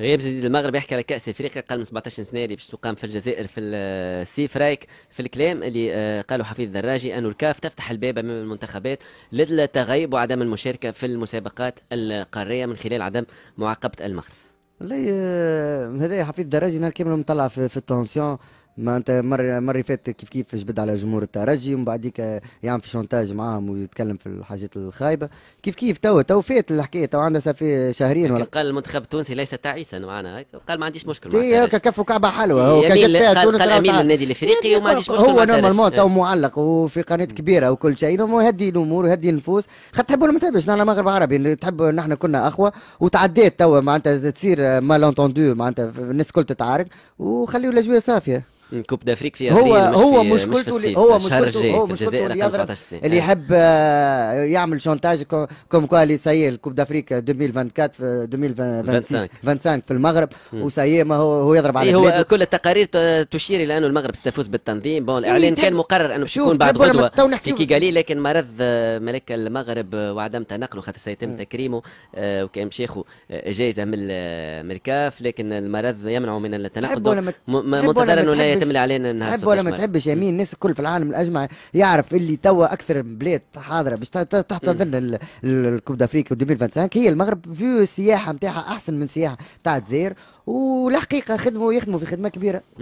غياب جديد المغرب يحكي على كاس افريقيا قبل 17 سنه اللي باش تقام في الجزائر في السيف آه، رايك في الكلام اللي آه، قاله حفيظ دراجي انه الكاف تفتح الباب امام المنتخبات للتغيب وعدم المشاركه في المسابقات القاريه من خلال عدم معاقبه المغرب والله آه، هذا حفيظ دراجي نهار كامل مطلع في, في التونسيون ما انت مر مر فاتت كيف كيف جبد على جمهور الترجي ومن بعديك يعمل في شونتاج معاهم ويتكلم في الحاجات الخايبه كيف كيف تو تو فات الحكايه تو عندها صافي شهرين ولا قال المنتخب التونسي ليس تعيسا معنا قال ما عنديش مشكل معاه هكا كف وكعبه حلوه هو كان فيها تونس قال امين للنادي الافريقي وما عنديش مشكل هو نورمالمون تو معلق وفي قناه كبيره وكل شيء يهدي الامور ويهدي النفوس خاطر تحب ولا ما تحبش نحن مغرب عربي تحب نحن كنا اخوه وتعديت تو معناتها تصير مالونتوندو معناتها الناس الكل تتعارك وخليوا الاجواء صافيه كوب دافريك في هو هو مشكلته مش هو مشكلته هو مشكلته اللي يحب آه، يعمل شونتاج كوم كوا اللي سي الكوب دافريك 2024 2025 25 في المغرب وسي ما هو هو يضرب على إيه، هو كل التقارير تشير الى انه المغرب ستفوز بالتنظيم بون إيه، الاعلان كان مقرر انه باش يكون بعد غدوه في كيغالي لكن مرض آه، ملك المغرب آه، وعدم تنقله خاطر سيتم تكريمه وكان شيخه جائزه من الكاف لكن المرض يمنعه من التنقل منتظر انه لا تعتمد علينا الناس تحب ولا ما تحبش يمين الناس الكل في العالم الاجمع يعرف اللي توا اكثر بلاد حاضره باش تحتضن الكوب دافريكي 2025 هي المغرب في السياحه نتاعها احسن من سياحه تاع الجزائر والحقيقه خدموا يخدموا في خدمه كبيره